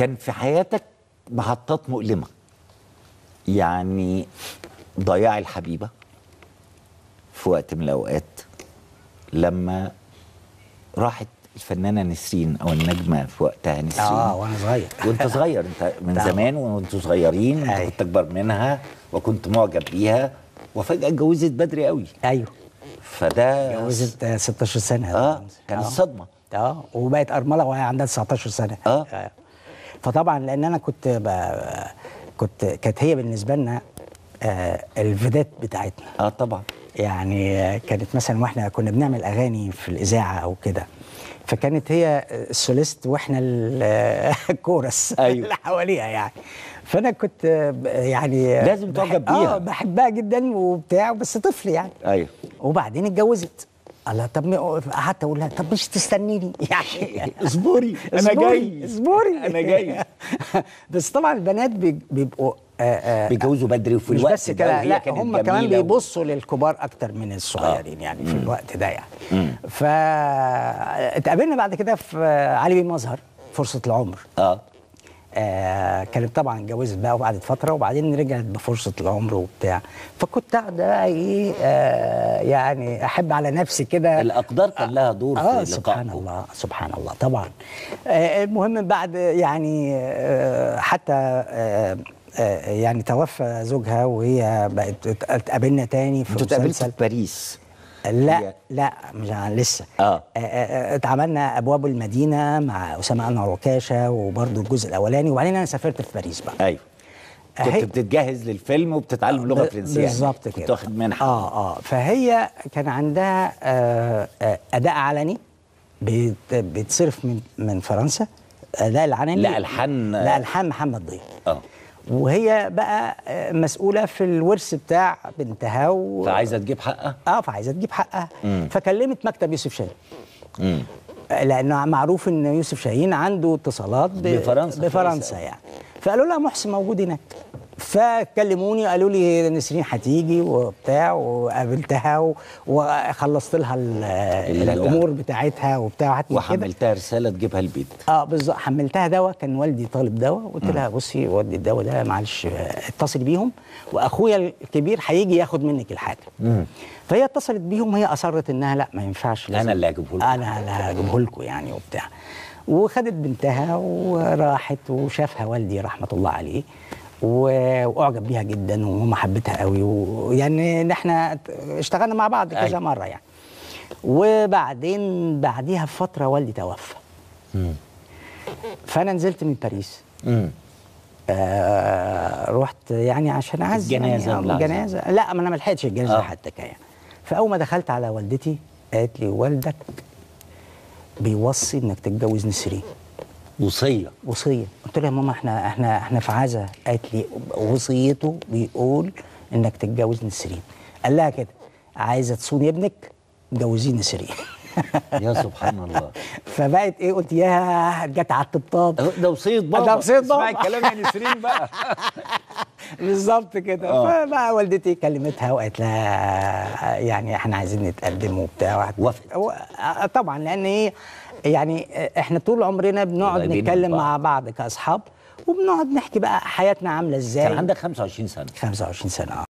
كان في حياتك محطات مؤلمه يعني ضياع الحبيبه في وقت من الاوقات لما راحت الفنانه نسرين او النجمه في وقتها نسرين اه وانا صغير وانت صغير انت من زمان وانتوا صغيرين انت أيوه. كنت اكبر منها وكنت معجب بيها وفجاه اتجوزت بدري قوي ايوه فده اتجوزت 16 سنه اه كانت آه. صدمه اه وبقت ارمله وهي عندها 19 سنه اه, آه. فطبعا لان انا كنت كنت كانت هي بالنسبه لنا آه، الفيدات بتاعتنا اه طبعا يعني كانت مثلا واحنا كنا بنعمل اغاني في الاذاعه او كده فكانت هي السوليست واحنا الكورس أيوة. اللي حواليها يعني فانا كنت يعني لازم تعجب بيها اه بحبها جدا وبتاع بس طفل يعني ايوه وبعدين اتجوزت الله طب قعدت اقول لها طب مش تستنيني يعني اصبري انا جاي اصبري انا جاي بس طبعا البنات بيبقوا آه، آه، بيتجوزوا بدري وفي الوقت بس كده لا هم كمان بيبصوا للكبار اكتر من الصغيرين آه. يعني في الوقت ده يعني فاتقابلنا بعد كده في علي بن مظهر فرصه العمر اه آه كانت طبعا اتجوزت بقى وقعدت فتره وبعدين رجعت بفرصه العمر وبتاع فكنت قاعده بقى ايه آه يعني احب على نفسي كده الاقدار كان آه، لها دور آه في آه سبحان الله سبحان الله طبعا آه المهم بعد يعني آه حتى آه, آه، يعني توفى زوجها وهي بقت اتقابلنا تاني في انتوا في باريس لا لا مش لسه آه. آه،, آه،, اه اتعملنا ابواب المدينه مع اسامه انور وكاشه وبرده الجزء الاولاني وبعدين انا سافرت في باريس بقى ايوه كنت بتتجهز للفيلم وبتتعلم لغه فرنسيه بالظبط كده كنت واخد منحه اه اه فهي كان عندها آه آه اداء علني بيتصرف من من فرنسا اداء العلني لا الحان لا الحان محمد ضيف اه وهي بقى آه، مسؤوله في الورث بتاع بنتها و... فعايزه تجيب حقها اه فعايزه تجيب حقها فكلمت مكتب يوسف شاهين لانه معروف ان يوسف شاهين عنده اتصالات ب... بفرنسا بفرنسا يعني فقالوا لها محسن موجود هناك فكلموني قالوا لي نسرين هتيجي وبتاع وقابلتها وخلصت لها الامور بتاعتها وبتاع حتى وحملتها رساله تجيبها البيت اه بالظبط حملتها دواء كان والدي طالب دواء قلت لها بصي ودي الدواء ده معلش اتصل بيهم واخويا الكبير هيجي ياخد منك الحاجه فهي اتصلت بيهم هي اصرت انها لا ما ينفعش انا اللي هجيبه لكم انا اللي هجيبه لكم يعني وبتاع وخدت بنتها وراحت وشافها والدي رحمه الله عليه واعجب بيها جدا وماما حبتها قوي ويعني ان احنا اشتغلنا مع بعض كذا أيوة. مره يعني وبعدين بعديها بفتره والدي توفى فانا نزلت من باريس آه رحت يعني عشان اعزم يعني الجنازه يعني الجنازه لا ما انا ما لحقتش الجنازه آه. حتى يعني فاول ما دخلت على والدتي قالت لي والدك بيوصي انك تتجوز نسرين وصيه وصيه قلت لها يا ماما احنا احنا احنا في عزا قالت لي وصيته بيقول انك تتجوز نسرين قال لها كده عايزه تصون ابنك جوزين نسرين يا سبحان الله فبقت ايه قلت يا جت على الطبطاب ده وصيه بابا ده وصيه بابا الكلام يا يعني نسرين بقى بالظبط كده آه. فبقى والدتي كلمتها وقالت لها يعني احنا عايزين نتقدم وبتاع وافقت طبعا لان ايه يعني احنا طول عمرنا بنقعد نتكلم مع بعض كاصحاب وبنقعد نحكي بقى حياتنا عامله ازاي كان عندك 25 سنه 25 سنه آه.